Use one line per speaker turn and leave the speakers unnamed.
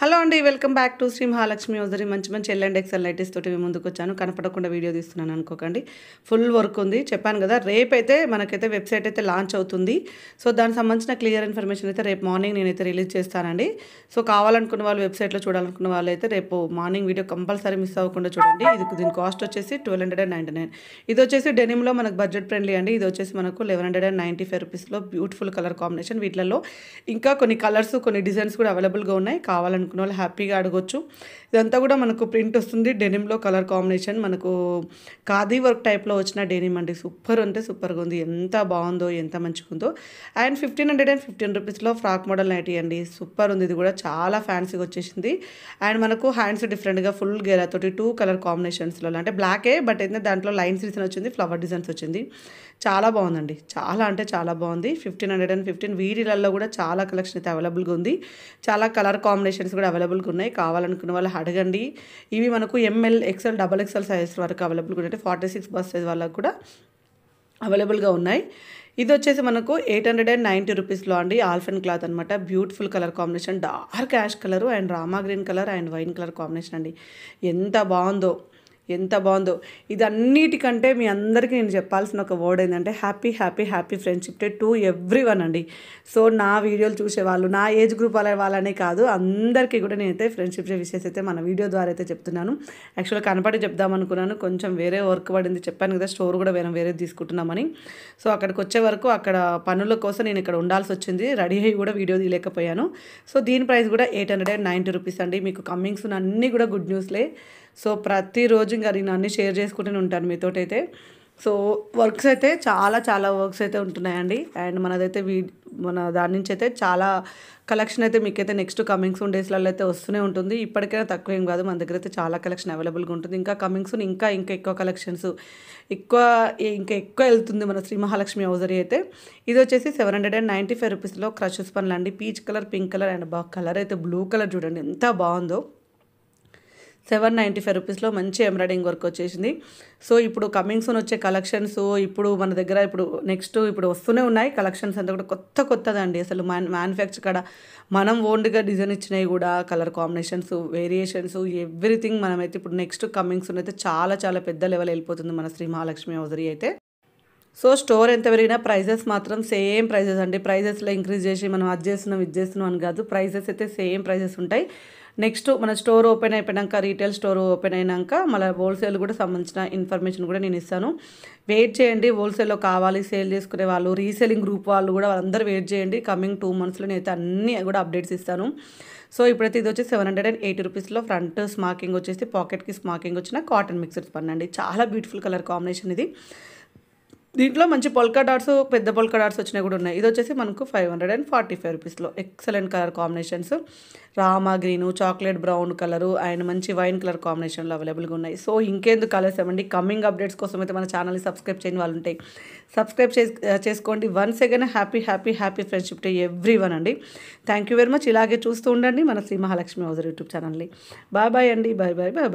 hello అండి welcome back to Sri Mahalakshmi ఉదరి మంచి మంచి ఎల్ అండ్ ఎక్సెల్ లైటెస్ట్ తోటి ముందుకు వచ్చాను కనపడకుండా వీడియో తీస్తున్నాను అనుకోకండి ఫుల్ వర్క్ ఉంది చెప్పాను కదా రేపైతే మనకైతే వెబ్సైట్ అయితే లాంచ్ అవుతుంది సో దానికి సంబంధించిన క్లియర్ ఇన్ఫర్మేషన్ అయితే రేపు మార్నింగ్ నేనైతే రిలీజ్ చేస్తానండి సో కావాలనుకున్న వాళ్ళు వెబ్సైట్లో చూడాలనుకున్న వాళ్ళు అయితే రేపు మార్నింగ్ వీడియో కంపల్సరీ మిస్ అవ్వకుండా చూడండి ఇది దీని కాస్ట్ వచ్చేసి twelve hundred and ninety nine ఇది వచ్చేసి డెనిమ్లో మనకు బడ్జెట్ ఫ్రెండ్లీ అండి ఇది వచ్చేసి మనకు eleven hundred and ninety five రూపీస్లో బ్యూటిఫుల్ కలర్ కాంబినేషన్ వీటిలలో ఇంకా కొన్ని కలర్స్ కొన్ని డిజైన్స్ కూడా అవైలబుల్గా ఉన్నాయి కావాలని అనుకున్న వాళ్ళు హ్యాపీగా అడగొచ్చు ఇదంతా కూడా మనకు ప్రింట్ వస్తుంది డెనిమ్లో కలర్ కాంబినేషన్ మనకు ఖాదీ వర్క్ టైప్లో వచ్చిన డెనిమ్ అండి సూపర్ అంటే సూపర్గా ఉంది ఎంత బాగుందో ఎంత మంచిగా ఉందో and fifteen hundred and fifteen రూపీస్లో ఫ్రాక్ మోడల్ నైటీ అండి సూపర్ ఉంది ఇది కూడా చాలా ఫ్యాన్సీగా వచ్చేసింది అండ్ మనకు హ్యాండ్స్ డిఫరెంట్గా ఫుల్ తోటి టూ కలర్ కాంబినేషన్స్లో అంటే బ్లాకే బట్ అయితే దాంట్లో లైన్స్ డిజైన్ వచ్చింది ఫ్లవర్ డిజైన్స్ వచ్చింది చాలా బాగుందండి చాలా అంటే చాలా బాగుంది ఫిఫ్టీన్ హండ్రెడ్ అండ్ ఫిఫ్టీన్ వీటిలలో కూడా చాలా కలెక్షన్ అయితే అవైలబుల్గా ఉంది చాలా కలర్ కాంబినేషన్స్ కూడా అవైలబుల్గా ఉన్నాయి కావాలనుకున్న వాళ్ళు అడగండి ఇవి మనకు ML XL double XL sizes వరకు అవైలబుల్గా ఉన్నాయి ఫార్టీ సిక్స్ బస్ సైజ్ వాళ్ళకు కూడా అవైలబుల్గా ఉన్నాయి ఇది వచ్చేసి మనకు ఎయిట్ హండ్రెడ్ అండ్ నైంటీ రూపీస్లో అండి ఆల్ఫెన్ క్లాత్ అనమాట beautiful colour combination dark ash colour and Rama green colour and wine colour combination అండి ఎంత బాగుందో ఎంత బాగుందో ఇదన్నిటికంటే మీ అందరికీ నేను చెప్పాల్సిన ఒక వర్డ్ ఏంటంటే happy happy happy friendship day to everyone అండి సో నా వీడియోలు చూసేవాళ్ళు నా ఏజ్ గ్రూప్ వాళ్ళ వాళ్ళనే కాదు అందరికీ కూడా నేనైతే ఫ్రెండ్షిప్ డే విషయస్ అయితే మన వీడియో ద్వారా అయితే చెప్తున్నాను యాక్చువల్గా కనపడి చెప్దామనుకున్నాను కొంచెం వేరే వర్క్ పడింది చెప్పాను కదా స్టోర్ కూడా వేరే వేరే తీసుకుంటున్నామని సో అక్కడికి వచ్చే వరకు అక్కడ పనుల కోసం నేను ఇక్కడ ఉండాల్సి వచ్చింది రెడీ అయ్యి కూడా వీడియో తీయలేకపోయాను సో దీని ప్రైస్ కూడా eight hundred and ninety rupees అండి మీకు కమ్మింగ్స్ అన్నీ కూడా గుడ్ న్యూస్లే సో ప్రతిరోజు ఇంకా నేను అన్నీ షేర్ చేసుకుంటూనే ఉంటాను మీతోటైతే సో వర్క్స్ అయితే చాలా చాలా వర్క్స్ అయితే ఉంటున్నాయండి అండ్ మనదైతే వీ మన దాని నుంచి అయితే చాలా కలెక్షన్ అయితే మీకైతే నెక్స్ట్ కమింగ్ సూన్ డేస్లలో అయితే వస్తూనే ఉంటుంది ఇప్పటికైనా తక్కువ ఏం కాదు మన దగ్గర అయితే చాలా కలెక్షన్ అవైలబుల్గా ఉంటుంది ఇంకా కమింగ్ సూన్ ఇంకా ఇంకా ఎక్కువ కలెక్షన్స్ ఎక్కువ ఇంకా ఎక్కువ వెళ్తుంది మన శ్రీ మహాలక్ష్మి హౌజరీ అయితే ఇది వచ్చేసి seven hundred and ninety five రూపీస్లో క్రషెస్ పనులు అండి peach colour pink colour and బాగా కలర్ అయితే బ్లూ కలర్ చూడండి ఎంత బాగుందో సెవెన్ నైంటీ ఫైవ్ రూపీస్లో మంచి ఎంబ్రాయిడింగ్ వర్క్ వచ్చేసింది సో ఇప్పుడు కమింగ్ సోన్ వచ్చే కలెక్షన్స్ ఇప్పుడు మన దగ్గర ఇప్పుడు నెక్స్ట్ ఇప్పుడు వస్తూనే ఉన్నాయి కలెక్షన్స్ అంతా కూడా కొత్త కొత్తదండి అసలు మ్యాన్ మ్యానుఫ్యాక్చర్ కాడ మనం ఓన్గా డిజైన్ ఇచ్చినాయి కూడా కలర్ కాంబినేషన్స్ వేరియేషన్స్ ఎవ్రీథింగ్ మనమైతే ఇప్పుడు నెక్స్ట్ కమింగ్స్ అయితే చాలా చాలా పెద్ద లెవెల్ వెళ్ళిపోతుంది మన శ్రీ మహాలక్ష్మి హౌజరీ అయితే సో స్టోర్ ఎంత పెరిగినా ప్రైజెస్ మాత్రం సేమ్ ప్రైజెస్ అండి ప్రైజెస్లో ఇంక్రీజ్ చేసి మనం అది చేస్తున్నాం ఇది చేస్తున్నాం అని కాదు ప్రైజెస్ అయితే సేమ్ ప్రైజెస్ ఉంటాయి నెక్స్ట్ మన స్టోర్ ఓపెన్ అయిపోయాక రీటైల్ స్టోర్ ఓపెన్ అయినాక మళ్ళీ హోల్సేల్ కూడా సంబంధించిన ఇన్ఫర్మేషన్ కూడా నేను ఇస్తాను వెయిట్ చేయండి హోల్సేల్లో కావాలి సేల్ చేసుకునే వాళ్ళు రీసేలింగ్ గ్రూప్ వాళ్ళు కూడా వాళ్ళందరూ వెయిట్ చేయండి కమింగ్ టూ మంత్స్లో నేను అయితే అన్నీ కూడా అప్డేట్స్ ఇస్తాను సో ఇప్పుడైతే ఇది వచ్చి సెవెన్ హండ్రెడ్ అండ్ ఎయిటీ రూపీస్లో ఫ్రంట్ స్మాకింగ్ వచ్చేసి పాకెట్కి స్మాకింగ్ వచ్చిన కాటన్ మిక్సర్స్ పన్నండి చాలా బ్యూటిఫుల్ కలర్ కాంబినేషన్ ఇది దీంట్లో మంచి పొల్కా డాట్స్ పెద్ద పొల్కా డాట్స్ వచ్చినవి కూడా ఉన్నాయి ఇది వచ్చేసి మనకు five hundred and forty five రూపీస్లో excellent colour combinations Rama green chocolate brown colour and మంచి వైన్ కలర్ కాంబినేషన్లో అవైలబుల్గా ఉన్నాయి సో ఇంకేందుకు ఆలస్యమండి కమింగ్ అప్డేట్స్ కోసం అయితే మన ఛానల్ని సబ్స్క్రైబ్ చేయని వాళ్ళు ఉంటాయి సబ్స్క్రైబ్ చేసుకోండి once again happy happy happy friendship to everyone అండి థ్యాంక్ యూ వెరీ మచ్ ఇలాగే చూస్తూ ఉండండి మన శ్రీ మహాలక్ష్మి హౌజర్ యూట్యూబ్ ఛానల్ని బాయ్ బాయ్ అండి బాయ్ బాయ్ బాయ్ బాయ్